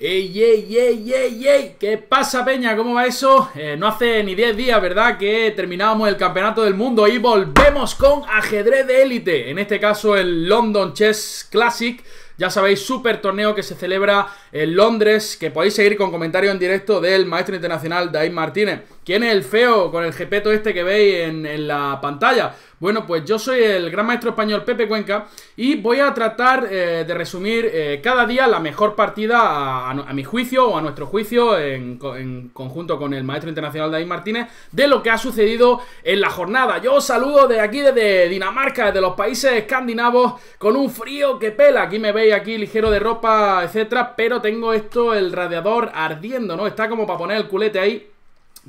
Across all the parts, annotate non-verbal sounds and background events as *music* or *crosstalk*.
¡Ey, ey, ey, ey, ey! ¿Qué pasa, Peña? ¿Cómo va eso? Eh, no hace ni 10 días, ¿verdad? Que terminábamos el Campeonato del Mundo y volvemos con ajedrez de élite. En este caso, el London Chess Classic. Ya sabéis, super torneo que se celebra en Londres, que podéis seguir con comentario en directo del maestro internacional David Martínez. ¿Quién es el feo con el gepeto este que veis en, la pantalla? Bueno, pues yo soy el gran maestro español Pepe Cuenca y voy a tratar eh, de resumir eh, cada día la mejor partida a, mi juicio o a nuestro juicio en, conjunto con el maestro internacional David Martínez de lo que ha sucedido en la jornada. Yo os saludo de aquí, desde Dinamarca, desde los países escandinavos, con un frío que pela. Aquí me veis aquí ligero de ropa, etcétera, pero tengo esto, el radiador ardiendo, ¿no? Está como para poner el culete ahí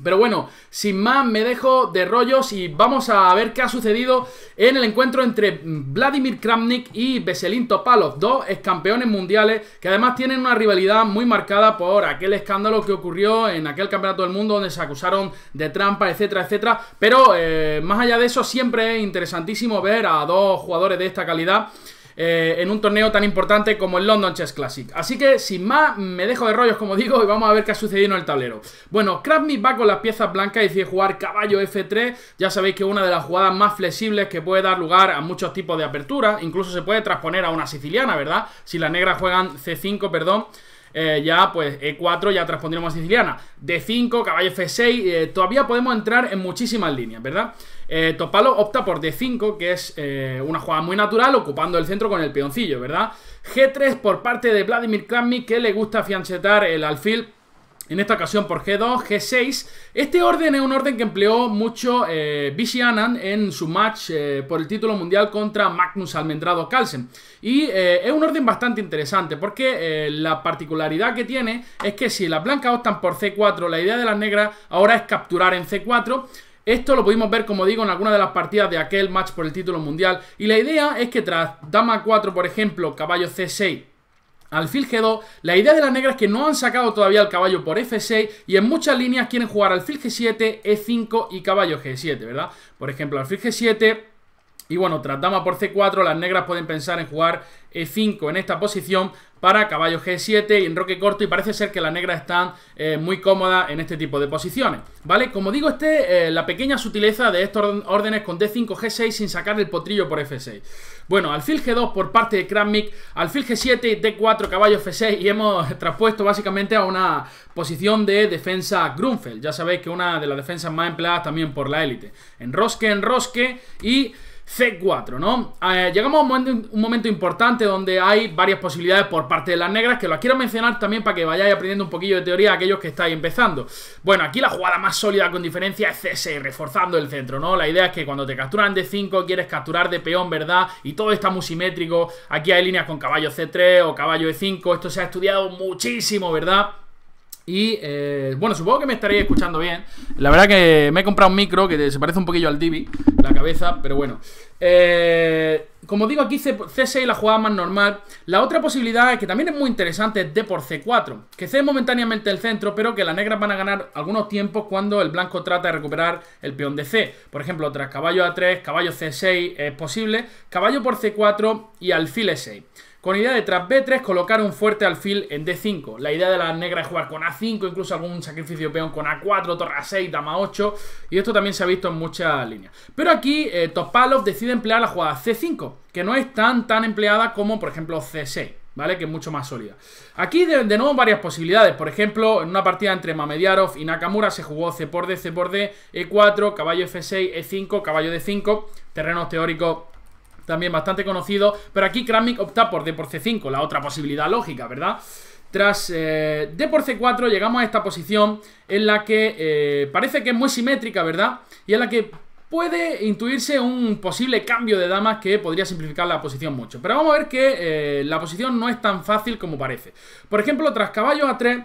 pero bueno, sin más, me dejo de rollos y vamos a ver qué ha sucedido en el encuentro entre Vladimir Kramnik y Veselin Topalov, dos campeones mundiales que además tienen una rivalidad muy marcada por aquel escándalo que ocurrió en aquel campeonato del mundo donde se acusaron de trampa, etcétera, etcétera. Pero eh, más allá de eso, siempre es interesantísimo ver a dos jugadores de esta calidad eh, en un torneo tan importante como el London Chess Classic. Así que, sin más, me dejo de rollos, como digo, y vamos a ver qué ha sucedido en el tablero. Bueno, me va con las piezas blancas y decide jugar caballo F3. Ya sabéis que es una de las jugadas más flexibles que puede dar lugar a muchos tipos de aperturas. Incluso se puede transponer a una siciliana, ¿verdad? Si las negras juegan C5, perdón. Eh, ya pues E4 ya transpondríamos a siciliana D5, caballo F6 eh, Todavía podemos entrar en muchísimas líneas, ¿verdad? Eh, Topalo opta por D5, que es eh, una jugada muy natural, ocupando el centro con el peoncillo, ¿verdad? G3 por parte de Vladimir Kramnik, que le gusta fianchetar el alfil en esta ocasión por G2, G6. Este orden es un orden que empleó mucho eh, Anand en su match eh, por el título mundial contra Magnus Almendrado Kalsen Y es un orden bastante interesante porque la particularidad que tiene es que si las blancas optan por C4, la idea de las negras ahora es capturar en C4. Esto lo pudimos ver, como digo, en alguna de las partidas de aquel match por el título mundial. Y la idea es que tras dama 4, por ejemplo, caballo C6, alfil G2, la idea de las negras es que no han sacado todavía el caballo por F6 y en muchas líneas quieren jugar alfil G7, E5 y caballo G7, ¿verdad? Por ejemplo, alfil G7... Y bueno, tras dama por C4, las negras pueden pensar en jugar E5 en esta posición para caballo G7 y enroque corto y parece ser que la negra están eh, muy cómoda en este tipo de posiciones, ¿vale? Como digo, este eh, la pequeña sutileza de estos órdenes con D5, G6 sin sacar el potrillo por F6. Bueno, alfil G2 por parte de Kramnik, alfil G7, D4, caballo F6 y hemos *laughs* traspuesto básicamente a una posición de defensa Grunfeld. Ya sabéis que una de las defensas más empleadas también por la élite. Enrosque, enrosque y... C4, ¿no? Eh, llegamos a un momento, importante donde hay varias posibilidades por parte de las negras, que las quiero mencionar también para que vayáis aprendiendo un poquillo de teoría aquellos que estáis empezando. Bueno, aquí la jugada más sólida con diferencia es c6 reforzando el centro, ¿no? La idea es que cuando te capturan de 5 quieres capturar de peón, ¿verdad? Y todo está muy simétrico. Aquí hay líneas con caballo C3 o caballo E5, esto se ha estudiado muchísimo, ¿verdad? Y eh, bueno, supongo que me estaréis escuchando bien. La verdad que me he comprado un micro que se parece un poquillo al Divi, la cabeza, pero bueno. Eh, como digo, aquí C6 la jugada más normal. La otra posibilidad, que también es muy interesante, es D por C4. Que cede momentáneamente el centro, pero que las negras van a ganar algunos tiempos cuando el blanco trata de recuperar el peón de C. Por ejemplo, tras caballo A3, caballo C6 es posible, caballo por C4 y alfil E6. Con idea de tras B3, colocar un fuerte alfil en D5. La idea de las negra es jugar con A5, incluso algún sacrificio peón con A4, torre A6, dama 8. Y esto también se ha visto en muchas líneas. Pero aquí eh, Topalov decide emplear la jugada C5, que no es tan, tan empleada como, por ejemplo, C6. ¿Vale? Que es mucho más sólida. Aquí de, de, nuevo varias posibilidades. Por ejemplo, en una partida entre Mamediarov y Nakamura se jugó C por D, C por D, E4, caballo F6, E5, caballo D5, terrenos teóricos también bastante conocido. Pero aquí Kramnik opta por D por C5, la otra posibilidad lógica, ¿verdad? Tras eh, D por C4 llegamos a esta posición en la que eh, parece que es muy simétrica, ¿verdad? Y en la que puede intuirse un posible cambio de damas que podría simplificar la posición mucho. Pero vamos a ver que eh, la posición no es tan fácil como parece. Por ejemplo, tras caballo A3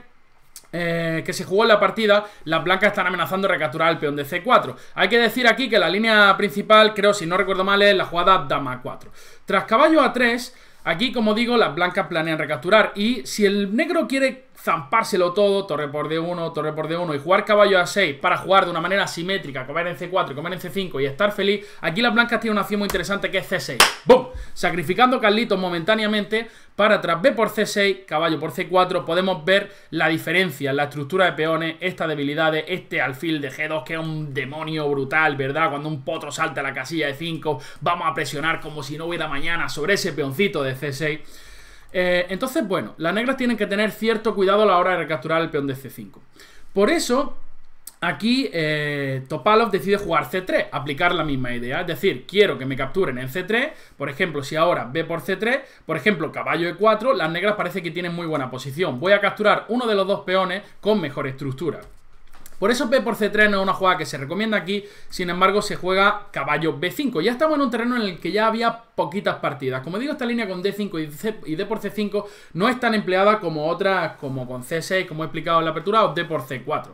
eh, que se jugó en la partida, las blancas están amenazando recapturar el peón de C4. Hay que decir aquí que la línea principal, creo, si no recuerdo mal, es la jugada dama 4. Tras caballo a 3, aquí, como digo, las blancas planean recapturar. Y si el negro quiere zampárselo todo, torre por D1, torre por D1 y jugar caballo a 6 para jugar de una manera simétrica, comer en C4 y comer en C5 y estar feliz, aquí las blancas tienen una acción muy interesante que es C6. ¡Bum! Sacrificando Carlitos momentáneamente para tras B por C6, caballo por C4, podemos ver la diferencia en la estructura de peones, estas debilidades, este alfil de G2 que es un demonio brutal, ¿verdad? Cuando un potro salta a la casilla de 5, vamos a presionar como si no hubiera mañana sobre ese peoncito de C6 eh, entonces, bueno, las negras tienen que tener cierto cuidado a la hora de recapturar el peón de C5. Por eso, aquí eh, Topalov decide jugar C3, aplicar la misma idea. Es decir, quiero que me capturen en C3. Por ejemplo, si ahora B por C3, por ejemplo, caballo E4, las negras parece que tienen muy buena posición. Voy a capturar uno de los dos peones con mejor estructura. Por eso B por C3 no es una jugada que se recomienda aquí, sin embargo se juega caballo B5. Ya estamos en un terreno en el que ya había poquitas partidas. Como digo, esta línea con D5 y, D por C5 no es tan empleada como otras, como con C6, como he explicado en la apertura, o D por C4.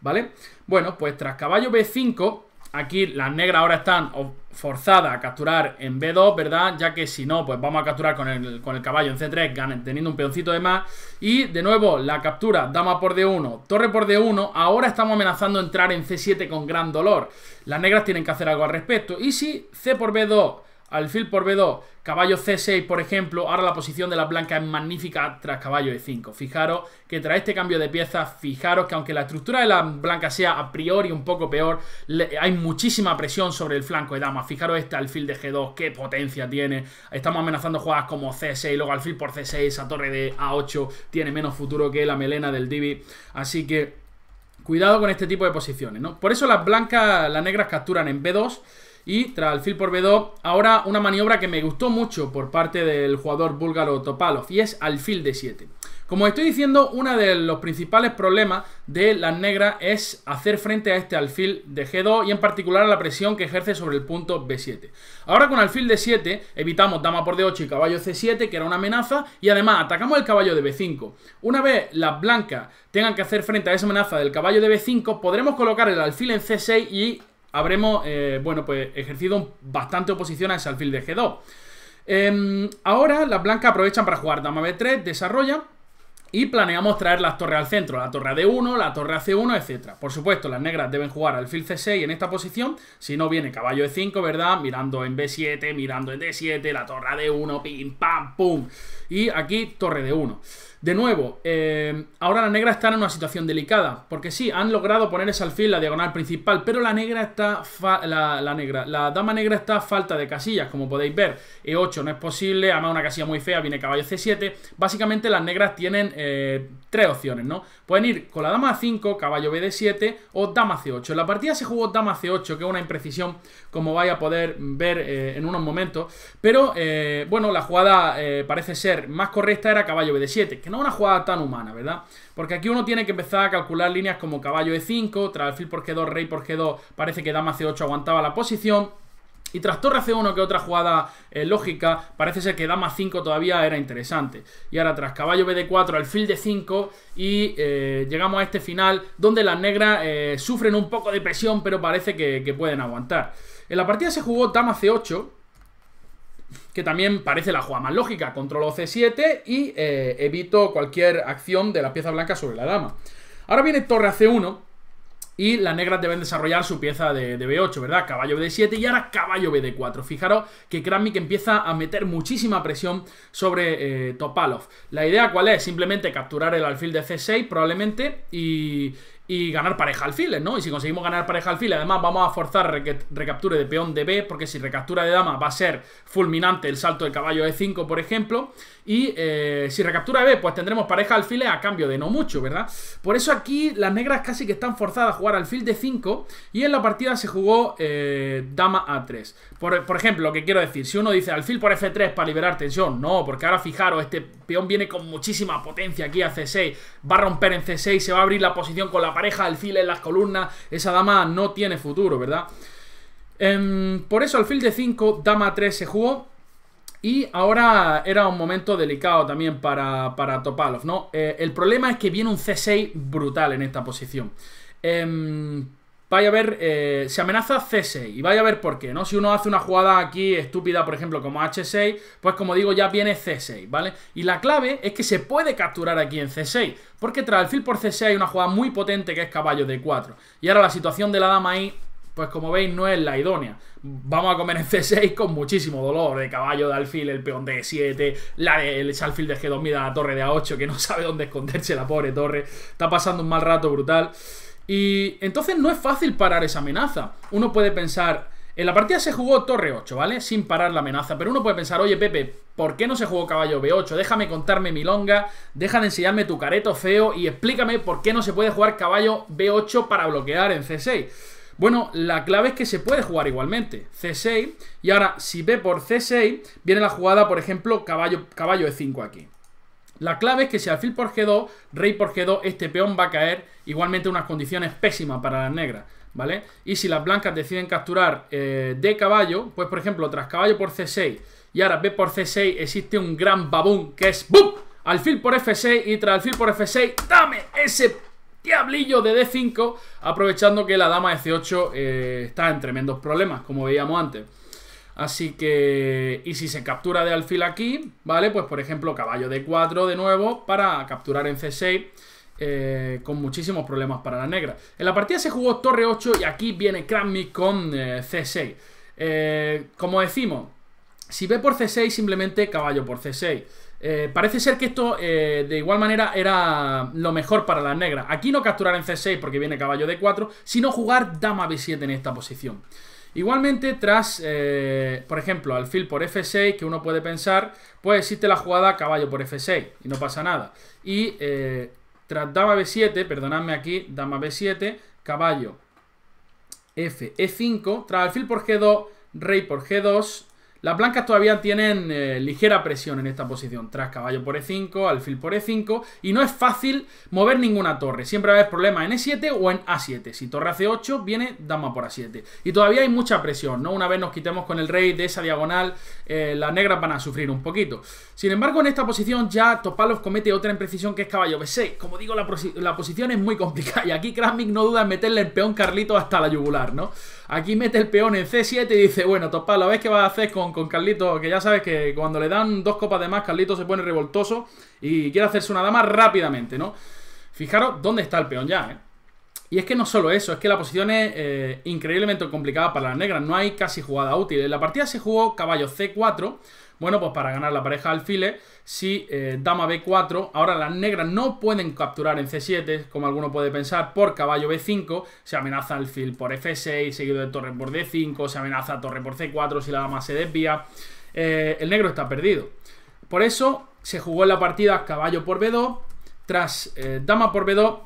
¿Vale? Bueno, pues tras caballo B5, Aquí las negras ahora están forzadas a capturar en B2, ¿verdad? Ya que si no, pues vamos a capturar con el, caballo en C3, teniendo un peoncito de más. Y de nuevo, la captura, dama por D1, torre por D1. Ahora estamos amenazando entrar en C7 con gran dolor. Las negras tienen que hacer algo al respecto. Y si C por B2 Alfil por B2, caballo C6, por ejemplo, ahora la posición de la blanca es magnífica tras caballo E5. Fijaros que tras este cambio de piezas, fijaros que aunque la estructura de la blanca sea a priori un poco peor, hay muchísima presión sobre el flanco de dama. Fijaros este alfil de G2, qué potencia tiene. Estamos amenazando jugadas como C6, luego alfil por C6, esa torre de A8 tiene menos futuro que la melena del Divi. Así que cuidado con este tipo de posiciones, ¿no? Por eso las blancas, las negras capturan en B2 y tras alfil por B2, ahora una maniobra que me gustó mucho por parte del jugador búlgaro Topalov y es alfil D7. Como estoy diciendo, uno de los principales problemas de las negras es hacer frente a este alfil de G2 y en particular a la presión que ejerce sobre el punto B7. Ahora con alfil de 7 evitamos dama por D8 y caballo C7, que era una amenaza, y además atacamos el caballo de B5. Una vez las blancas tengan que hacer frente a esa amenaza del caballo de B5, podremos colocar el alfil en C6 y habremos, eh, bueno, pues ejercido bastante oposición a ese alfil de G2. Em, ahora las blancas aprovechan para jugar dama B3, desarrolla y planeamos traer las torres al centro, la torre D1, la torre c 1 etc. Por supuesto, las negras deben jugar alfil C6 en esta posición, si no viene caballo E5, ¿verdad? Mirando en B7, mirando en D7, la torre D1, pim, pam, pum. Y aquí torre de 1. De nuevo, eh, ahora la negra está en una situación delicada, porque sí, han logrado poner ese alfil la diagonal principal, pero la negra está la, negra, la dama negra está a falta de casillas, como podéis ver. E8 no es posible, además una casilla muy fea, viene caballo C7. Básicamente las negras tienen eh, tres opciones, ¿no? Pueden ir con la dama A5, caballo B de 7 o dama C8. En la partida se jugó dama C8, que es una imprecisión, como vais a poder ver eh, en unos momentos. Pero, eh, bueno, la jugada eh, parece ser más correcta era caballo B de 7, que no es una jugada tan humana, ¿verdad? Porque aquí uno tiene que empezar a calcular líneas como caballo E5, tras fil por G2, rey por G2, parece que dama C8 aguantaba la posición y tras torre C1 que otra jugada eh, lógica, parece ser que dama 5 todavía era interesante. Y ahora tras caballo bd4, alfil de 5 y eh, llegamos a este final donde las negras eh, sufren un poco de presión pero parece que, pueden aguantar. En la partida se jugó dama c8, que también parece la jugada más lógica. Controlo c7 y evito cualquier acción de la pieza blanca sobre la dama. Ahora viene torre a c1 y las negras deben desarrollar su pieza de, B8, ¿verdad? Caballo B7 y ahora caballo B4. Fijaros que Kramnik empieza a meter muchísima presión sobre eh, Topalov. ¿La idea cuál es? Simplemente capturar el alfil de C6 probablemente y, y ganar pareja alfiles, ¿no? Y si conseguimos ganar pareja alfiles, además vamos a forzar recaptura recapture de peón de B, porque si recaptura de dama va a ser fulminante el salto del caballo de 5 por ejemplo. Y eh, si recaptura de B, pues tendremos pareja alfiles a cambio de no mucho, ¿verdad? Por eso aquí las negras casi que están forzadas a jugar alfil de 5 y en la partida se jugó eh, dama A3. Por, ejemplo, lo que quiero decir, si uno dice alfil por F3 para liberar tensión, no, porque ahora fijaros, este peón viene con muchísima potencia aquí a C6, va a romper en C6, se va a abrir la posición con la pareja, alfil en las columnas, esa dama no tiene futuro, ¿verdad? Em, por eso alfil de 5, dama 3 se jugó, y ahora era un momento delicado también para, para Topalov, ¿no? Eh, el problema es que viene un C6 brutal en esta posición. Em, vaya a ver, eh, se amenaza C6 y vaya a ver por qué, ¿no? Si uno hace una jugada aquí estúpida, por ejemplo, como H6, pues como digo, ya viene C6, ¿vale? Y la clave es que se puede capturar aquí en C6, porque tras el fil por C6 hay una jugada muy potente que es caballo D4. Y ahora la situación de la dama ahí, pues como veis, no es la idónea. Vamos a comer en C6 con muchísimo dolor de caballo de alfil, el peón de 7 la de, el alfil de G2 mira la torre de A8 que no *laughs* sabe dónde esconderse la pobre torre. Está pasando un mal rato brutal. Y entonces no es fácil parar esa amenaza. Uno puede pensar, en la partida se jugó torre 8, ¿vale? Sin parar la amenaza, pero uno puede pensar, oye Pepe, ¿por qué no se jugó caballo B8? Déjame contarme mi longa, deja de enseñarme tu careto feo y explícame por qué no se puede jugar caballo B8 para bloquear en C6. Bueno, la clave es que se puede jugar igualmente, C6, y ahora si ve por C6, viene la jugada, por ejemplo, caballo, caballo E5 aquí. La clave es que si alfil por G2, rey por G2, este peón va a caer igualmente en unas condiciones pésimas para las negras, ¿vale? Y si las blancas deciden capturar eh, de caballo, pues por ejemplo, tras caballo por C6 y ahora B por C6 existe un gran babún que es ¡BUM! Alfil por F6 y tras alfil por F6, ¡dame ese diablillo de D5! Aprovechando que la dama de C8 eh, está en tremendos problemas, como veíamos antes. Así que, y si se captura de alfil aquí, ¿vale? Pues por ejemplo, caballo de 4 de nuevo para capturar en C6 eh, con muchísimos problemas para las negras. En la partida se jugó torre 8 y aquí viene Kramnik con eh, C6. Eh, como decimos, si ve por C6, simplemente caballo por C6. parece ser que esto, de igual manera, era lo mejor para las negras. Aquí no capturar en C6 porque viene caballo D4, sino jugar dama B7 en esta posición. Igualmente, tras, eh, por ejemplo, alfil por F6, que uno puede pensar, pues existe la jugada caballo por F6 y no pasa nada. Y eh, tras dama B7, perdonadme aquí, dama B7, caballo F, E5, tras alfil por G2, rey por G2, las blancas todavía tienen eh, ligera presión en esta posición. Tras caballo por E5, alfil por E5. Y no es fácil mover ninguna torre. Siempre va a haber problemas en E7 o en A7. Si torre a C8, viene dama por A7. Y todavía hay mucha presión, ¿no? Una vez nos quitemos con el rey de esa diagonal, eh, las negras van a sufrir un poquito. Sin embargo, en esta posición ya Topalov comete otra imprecisión que es caballo B6. Como digo, la, posición es muy complicada. Y aquí kramnik no duda en meterle el peón Carlito hasta la yugular, ¿no? Aquí mete el peón en C7 y dice, bueno, Topalov, ¿ves qué vas a hacer con con, Carlito, que ya sabes que cuando le dan dos copas de más, Carlito se pone revoltoso y quiere hacerse una dama rápidamente, ¿no? Fijaros dónde está el peón ya, ¿eh? Y es que no solo eso, es que la posición es eh, increíblemente complicada para las negras, no hay casi jugada útil. En la partida se jugó caballo C4, bueno, pues para ganar la pareja alfiles, si eh, dama b4, ahora las negras no pueden capturar en c7, como alguno puede pensar, por caballo b5, se amenaza alfil por f6, seguido de torre por d5, se amenaza torre por c4 si la dama se desvía. Eh, el negro está perdido. Por eso se jugó en la partida caballo por b2, tras eh, dama por b2,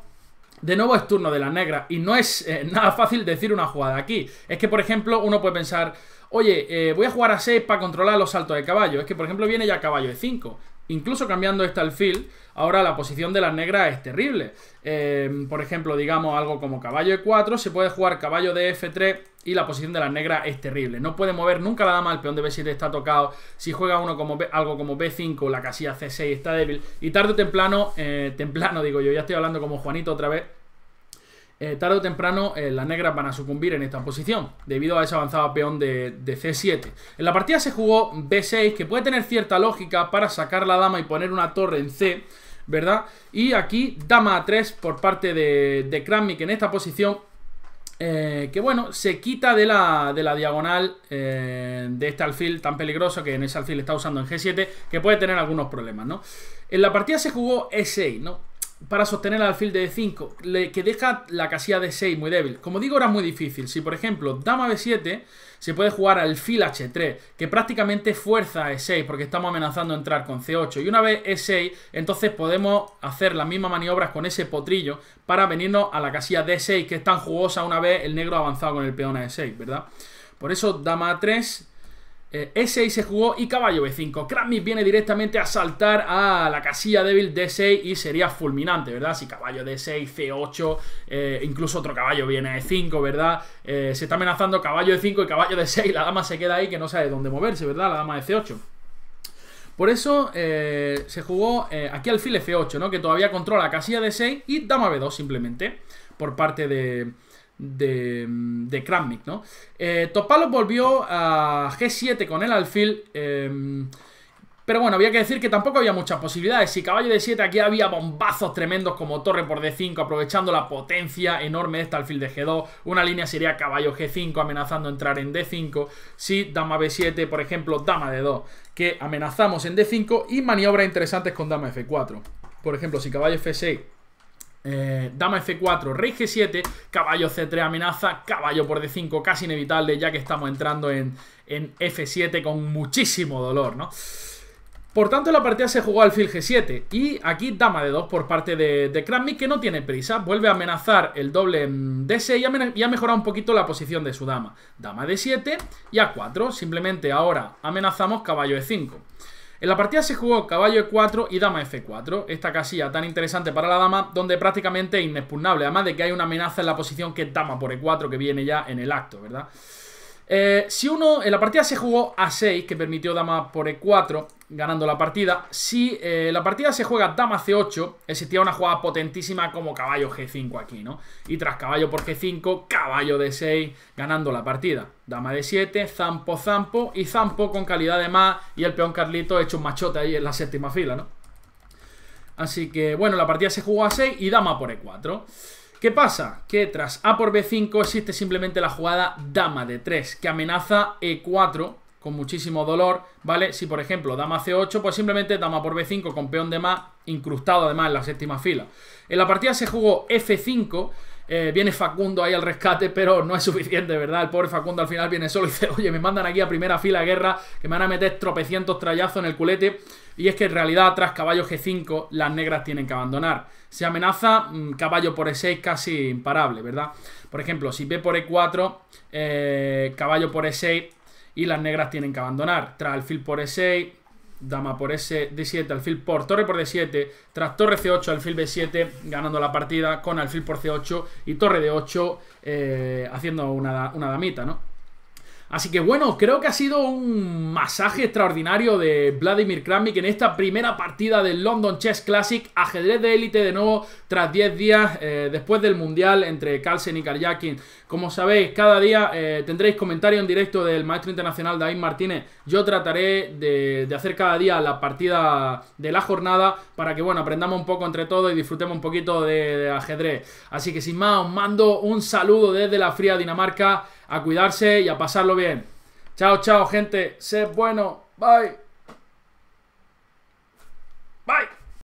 de nuevo es turno de la negra y no es *laughs* nada fácil decir una jugada aquí. Es que, por ejemplo, uno puede pensar, Oye, eh, voy a jugar a 6 para controlar los saltos de caballo. Es que, por ejemplo, viene ya caballo de 5. Incluso cambiando esta alfil, ahora la posición de las negras es terrible. Em, por ejemplo, digamos algo como caballo de 4, se puede jugar caballo de F3 y la posición de las negras es terrible. No puede mover nunca la dama, el peón de B7 está tocado. Si juega uno como algo como B5, la casilla C6 está débil. Y tarde o temprano, eh, temprano *laughs* digo yo, ya estoy hablando como Juanito otra vez, eh, tarde o temprano eh, las negras van a sucumbir en esta posición, debido a ese avanzada peón de, C7. En la partida se jugó B6, que puede tener cierta lógica para sacar la dama y poner una torre en C, ¿verdad? Y aquí dama A3 por parte de, de Kramnik en esta posición, eh, que bueno, se quita de la, de la diagonal de este alfil tan peligroso que en ese alfil está usando en G7, que puede tener algunos problemas, ¿no? En la partida se jugó E6, ¿no? para sostener el alfil de D5, que deja la casilla D6 muy débil. Como digo, era muy difícil. Si, por ejemplo, dama B7, se puede jugar al alfil H3, que prácticamente fuerza E6, porque estamos amenazando entrar con C8. Y una vez E6, entonces podemos hacer las mismas maniobras con ese potrillo para venirnos a la casilla D6, que es tan jugosa una vez el negro avanzado con el peón a E6, ¿verdad? Por eso, dama A3, eh, 6 se jugó y caballo B5. Kramnik viene directamente a saltar a la casilla débil D6 y sería fulminante, ¿verdad? Si caballo D6, C8, eh, incluso otro caballo viene a E5, ¿verdad? Eh, se está amenazando caballo E5 y caballo D6. *laughs* La dama se queda ahí que no sabe dónde moverse, ¿verdad? La dama de C8. Por eso eh, se jugó eh, aquí alfil F8, ¿no? Que todavía controla la casilla D6 y dama B2 simplemente por parte de, de, de Kramnik, ¿no? Eh, volvió a G7 con el alfil. Em, pero bueno, había que decir que tampoco había muchas posibilidades. Si caballo de 7 aquí había bombazos tremendos como torre por D5, aprovechando la potencia enorme de este alfil de G2. Una línea sería caballo G5 amenazando entrar en D5. Si dama B7, por ejemplo, dama D2, que amenazamos en D5 y maniobras interesantes con dama F4. Por ejemplo, si caballo F6 eh, dama F4, rey G7, caballo C3 amenaza, caballo por D5 casi inevitable ya que estamos entrando en, F7 con muchísimo dolor, ¿no? Por tanto, la partida se jugó al G7 y aquí dama de 2 por parte de, de que no tiene prisa, vuelve a amenazar el doble D6 y ha, y mejorado un poquito la posición de su dama. Dama de 7 y A4, simplemente ahora amenazamos caballo E5. En la partida se jugó caballo e4 y dama f4, esta casilla tan interesante para la dama, donde prácticamente es inexpugnable, además de que hay una amenaza en la posición que dama por e4 que viene ya en el acto, ¿verdad? Eh, si uno, en la partida se jugó a 6, que permitió dama por E4, ganando la partida. Si eh, la partida se juega dama C8, existía una jugada potentísima como caballo G5 aquí, ¿no? Y tras caballo por G5, caballo de 6 ganando la partida. Dama de 7 zampo, zampo, y zampo con calidad de más, y el peón Carlito hecho un machote ahí en la séptima fila, ¿no? Así que, bueno, la partida se jugó a 6 y dama por E4. ¿Qué pasa? Que tras A por B5 existe simplemente la jugada dama de 3, que amenaza E4 con muchísimo dolor, ¿vale? Si por ejemplo dama C8, pues simplemente dama por B5 con peón de más, incrustado además en la séptima fila. En la partida se jugó F5 eh, viene Facundo ahí al rescate, pero no es suficiente, ¿verdad? El pobre Facundo al final viene solo y dice, oye, me mandan aquí a primera fila guerra, que me van a meter tropecientos trayazos en el culete. Y es que en realidad, tras caballo G5, las negras tienen que abandonar. Se amenaza mm, caballo por E6 casi imparable, ¿verdad? Por ejemplo, si ve por E4, eh, caballo por E6 y las negras tienen que abandonar. Tras alfil por E6, Dama por ese D7, alfil por torre por D7, tras torre C8, alfil B7, ganando la partida con alfil por C8 y torre D8 eh, haciendo una, una damita, ¿no? Así que bueno, creo que ha sido un masaje extraordinario de Vladimir Kramnik en esta primera partida del London Chess Classic, ajedrez de élite de nuevo tras 10 días eh, después del Mundial entre Carlsen y Karjakin. Como sabéis, cada día eh, tendréis comentario en directo del maestro internacional David Martínez. Yo trataré de, hacer cada día la partida de la jornada para que bueno, aprendamos un poco entre todos y disfrutemos un poquito de, de ajedrez. Así que sin más, os mando un saludo desde la fría Dinamarca a cuidarse y a pasarlo bien. Chao, chao, gente. Sed bueno. Bye. Bye.